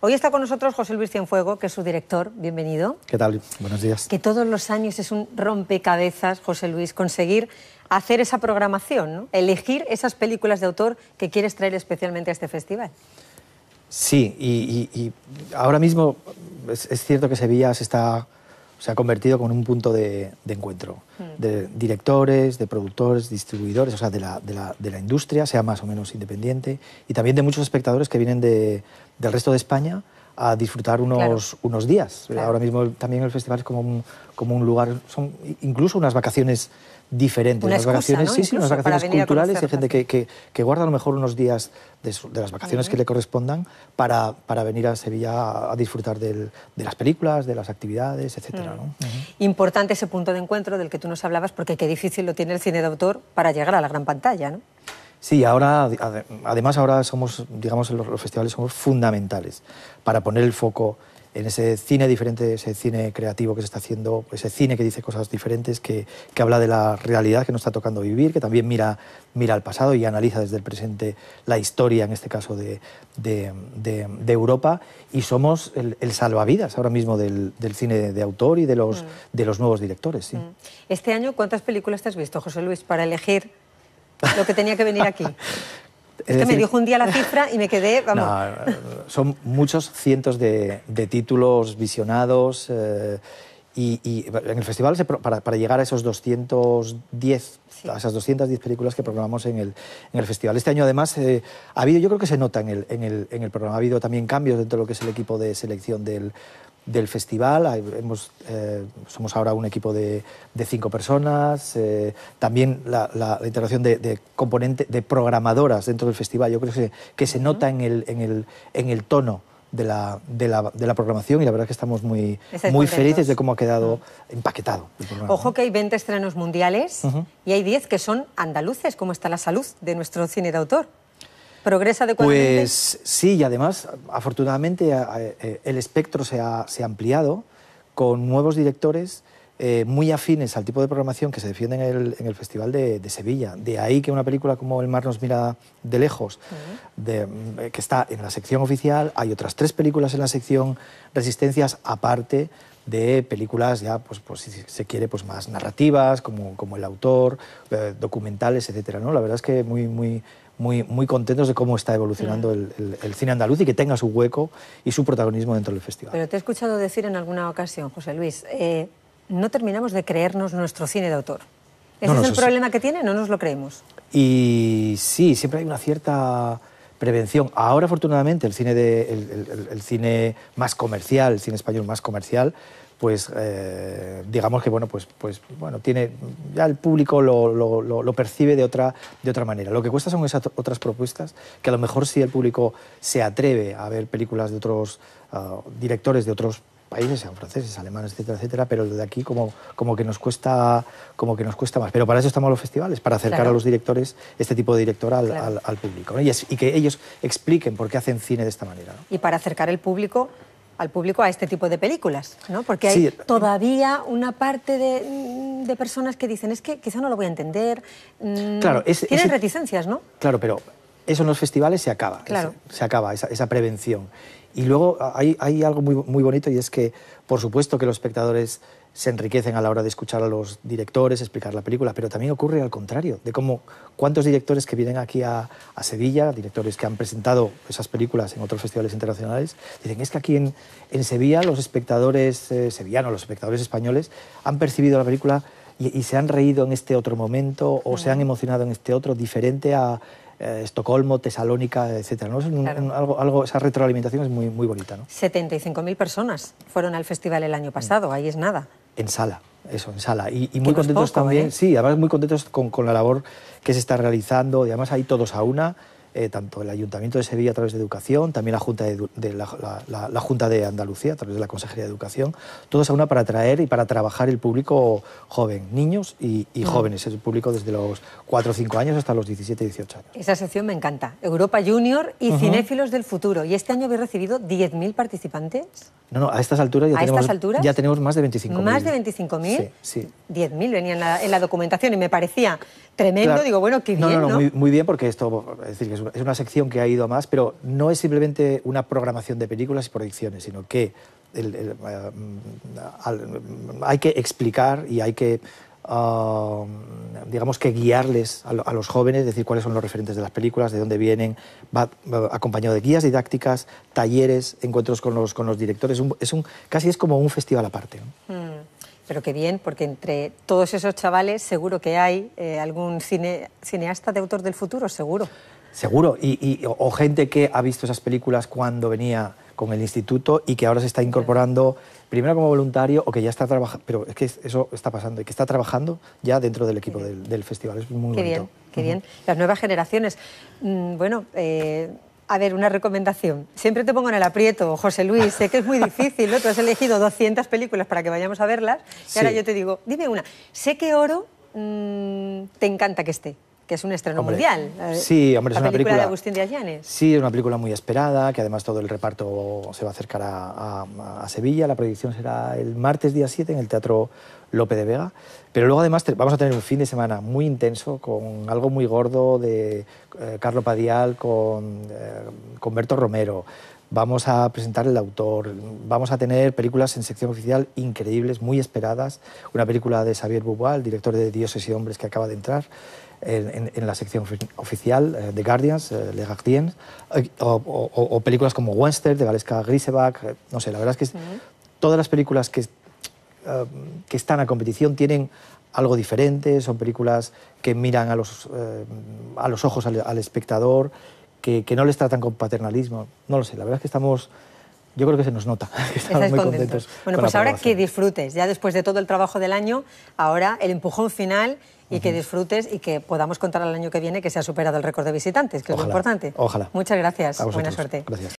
Hoy está con nosotros José Luis Cienfuego, que es su director. Bienvenido. ¿Qué tal? Buenos días. Que todos los años es un rompecabezas, José Luis, conseguir hacer esa programación, ¿no? elegir esas películas de autor que quieres traer especialmente a este festival. Sí, y, ahora mismo es, es, cierto que Sevilla se está se ha convertido con en un punto de, encuentro mm. de directores, de productores, distribuidores, o sea, de la, de, la, de la, industria, sea más o menos independiente, y también de muchos espectadores que vienen del resto de España a disfrutar unos, unos días. Ahora mismo también el festival es como un, como un lugar, son incluso unas vacaciones diferentes. unas vacaciones, sí, vacaciones culturales. Hay gente que, guarda a lo mejor unos días de, las vacaciones que le correspondan para, venir a Sevilla a, disfrutar de las películas, de las actividades, etc. Mm. Importante ese punto de encuentro del que tú nos hablabas, porque qué difícil lo tiene el cine de autor para llegar a la gran pantalla, Sí, ahora, además ahora somos, digamos, los festivales somos fundamentales para poner el foco en ese cine diferente, ese cine creativo que se está haciendo, ese cine que dice cosas diferentes, que, que, habla de la realidad que nos está tocando vivir, que también mira, mira al pasado y analiza desde el presente la historia, en este caso, de, de, de, Europa. Y somos el, el, salvavidas ahora mismo del, del cine de, autor y de los, mm. de los nuevos directores. Mm. Este año, ¿cuántas películas te has visto, José Luis, para elegir? lo que tenía que venir aquí. Es que me dijo un día la cifra y me quedé, vamos. son muchos cientos de, títulos visionados eh, y, en el festival para, llegar a esos 210, a esas 210 películas que programamos en el, festival. Este año además eh, ha habido, yo creo que se nota en el, en el programa, ha habido también cambios dentro de lo que es el equipo de selección del, del festival. Hemos, eh, somos ahora un equipo de, cinco personas. Eh, también la, la, integración de, de, de programadoras dentro del festival. Yo creo que se, que se nota en el, tono. De la, programación y la verdad que estamos muy, muy felices de cómo ha quedado empaquetado. Ojo que hay 20 estrenos mundiales y hay 10 que son andaluces, ¿cómo está la salud de nuestro cine de autor. ¿Progresa adecuadamente? Pues sí, y además, afortunadamente, eh, el espectro se ha, ampliado con nuevos directores eh, muy afines al tipo de programación que se defiende en el, Festival de, Sevilla. De ahí que una película como El mar nos mira de lejos, eh, que está en la sección oficial, hay otras tres películas en la sección Resistencias aparte de películas ya, pues, pues si se quiere, pues más narrativas, como, como el autor, documentales, etc. ¿no? La verdad es que muy, muy, muy, contentos de cómo está evolucionando el, cine andaluz y que tenga su hueco y su protagonismo dentro del festival. Pero te he escuchado decir en alguna ocasión, José Luis, eh, no terminamos de creernos nuestro cine de autor. ¿Ese es el problema que tiene? No nos lo creemos. Y sí, siempre hay una cierta prevención. Ahora, afortunadamente, el cine, el, cine más comercial, el cine español más comercial, pues eh, digamos que bueno, pues, pues bueno, tiene, ya el público lo, lo, percibe de otra, de otra manera. Lo que cuesta son esas otras propuestas, que a lo mejor si el público se atreve a ver películas de otros ah, directores, de otros países, sean franceses, alemanes, etcétera, etcétera, pero de aquí como, como, que nos cuesta, como que nos cuesta más. Pero para eso estamos los festivales, para acercar a los directores este tipo de director al, público y, que ellos expliquen por qué hacen cine de esta manera. Y para acercar el público al público a este tipo de películas, ¿no? Porque hay todavía una parte de, personas que dicen, es que quizá no lo voy a entender. Mm, claro, es, Tienen reticencias, ¿no? Claro, pero eso en los festivales se acaba, se, acaba esa, prevención. Y luego hay, algo muy, bonito y es que, por supuesto, que los espectadores se enriquecen a la hora de escuchar a los directores, explicar la película, pero también ocurre al contrario, de cómo cuántos directores que vienen aquí a, Sevilla, directores que han presentado esas películas en otros festivales internacionales, dicen, es que aquí en, Sevilla los espectadores eh, sevillanos, los espectadores españoles, han percibido la película y, se han reído en este otro momento o se han emocionado en este otro, diferente a eh, Estocolmo, Tesalónica, etc. ¿no? algo, esa retroalimentación es muy, muy bonita. ¿no? 75.000 personas fueron al festival el año mm. pasado, ahí es nada. En sala eso, en sala. Y, muy contentos también, ¿eh? sí, además muy contentos con, la labor que se está realizando. Y además ahí todos a una, eh, tanto el Ayuntamiento de Sevilla a través de Educación, también la Junta de, la, Junta de Andalucía a través de la Consejería de Educación, todos a una para atraer y para trabajar el público joven, niños y, jóvenes, el público desde los 4 o 5 años hasta los 17 18 años. Esa sección me encanta, Europa Junior y Cinéfilos del Futuro. ¿Y este año habéis recibido 10.000 participantes? No, no, a estas alturas ya, tenemos, más de 25.000. ¿Más de 25.000? Sí, sí. 10.000 venían en, la, documentación y me parecía tremendo. Digo, bueno, qué bien, ¿no? No, no, no Muy, bien porque esto, es decir, que es es una sección que ha ido más, pero no es simplemente una programación de películas y proyecciones, sino que eh, hay que explicar y hay que um, digamos que guiarles a, los jóvenes, decir cuáles son los referentes de las películas, de dónde vienen, va, acompañado de guías didácticas, talleres, encuentros con los, con los directores, casi es como un festival aparte. Mm, pero qué bien, porque entre todos esos chavales seguro que hay eh, algún cine, cineasta de autor del futuro, seguro. Seguro, y, o gente que ha visto esas películas cuando venía con el instituto y que ahora se está incorporando primero como voluntario o que ya está trabajando, pero es que eso está pasando y que está trabajando ya dentro del equipo del, festival. Es muy qué Bien, qué bien. Las nuevas generaciones. Mm, bueno, eh, a ver, una recomendación. Siempre te pongo en el aprieto, José Luis. Sé que es muy difícil, ¿no? Tú has elegido 200 películas para que vayamos a verlas y ahora yo te digo, dime una. Sé que Oro mm, te encanta que esté que es un estreno mundial. Sí, hombre, es una película, de Agustín Díaz Llanes. Sí, es una película muy esperada, que además todo el reparto se va a acercar a, Sevilla. La proyección será el martes día 7 en el Teatro Lope de Vega. Pero luego además vamos a tener un fin de semana muy intenso con algo muy gordo de eh, Carlo Padial, con, eh, con Berto Romero, vamos a presentar el autor, vamos a tener películas en sección oficial increíbles, muy esperadas. Una película de Xavier el director de Dioses y Hombres, que acaba de entrar. En, la sección oficial eh, de Guardians, Le eh, eh, o, películas como Wester de Valeska Grisebach, no sé, la verdad es que todas las películas que, están a competición tienen algo diferente, son películas que miran a los, a los ojos al espectador que, no les tratan con paternalismo. No lo sé, la verdad es que estamos... Yo creo que se nos nota, estamos muy contentos. bueno, pues ahora que disfrutes, ya después de todo el trabajo del año, ahora el empujón final y que disfrutes y que podamos contar al año que viene que se ha superado el récord de visitantes, que es lo importante. Ojalá. Muchas gracias. Buena suerte. Gracias.